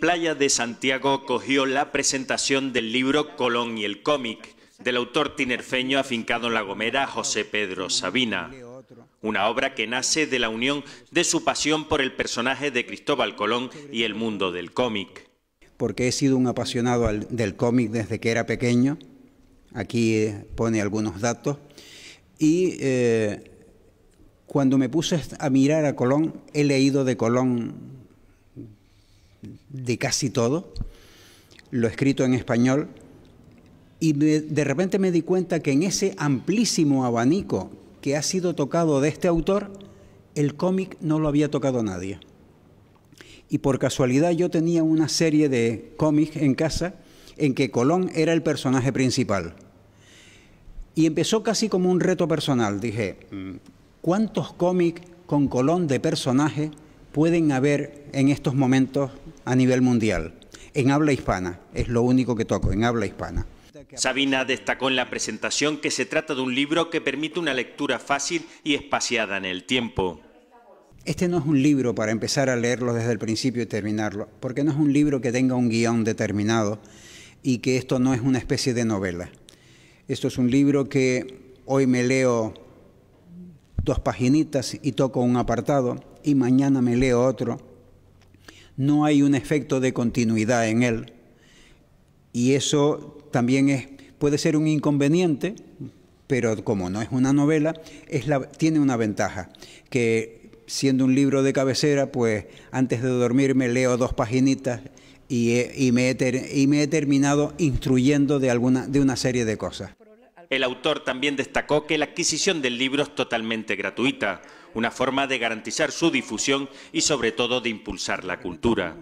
Playa de Santiago cogió la presentación del libro Colón y el cómic, del autor tinerfeño afincado en La Gomera, José Pedro Sabina. Una obra que nace de la unión de su pasión por el personaje de Cristóbal Colón y el mundo del cómic. Porque he sido un apasionado del cómic desde que era pequeño. Aquí eh, pone algunos datos. Y eh, cuando me puse a mirar a Colón, he leído de Colón de casi todo, lo escrito en español, y de repente me di cuenta que en ese amplísimo abanico que ha sido tocado de este autor, el cómic no lo había tocado nadie. Y por casualidad yo tenía una serie de cómics en casa en que Colón era el personaje principal. Y empezó casi como un reto personal. Dije, mm, ¿cuántos cómics con Colón de personaje pueden haber en estos momentos a nivel mundial, en habla hispana, es lo único que toco, en habla hispana. Sabina destacó en la presentación que se trata de un libro que permite una lectura fácil y espaciada en el tiempo. Este no es un libro para empezar a leerlo desde el principio y terminarlo, porque no es un libro que tenga un guión determinado y que esto no es una especie de novela. Esto es un libro que hoy me leo dos paginitas y toco un apartado y mañana me leo otro no hay un efecto de continuidad en él. Y eso también es, puede ser un inconveniente, pero como no es una novela, es tiene una ventaja, que siendo un libro de cabecera, pues antes de dormir me leo dos paginitas y, me, he y me, he terminado instruyendo de, alguna, de una serie de cosas el autor también destacó que la adquisición del libro es totalmente gratuita, una forma de garantizar su difusión y sobre todo de impulsar la cultura.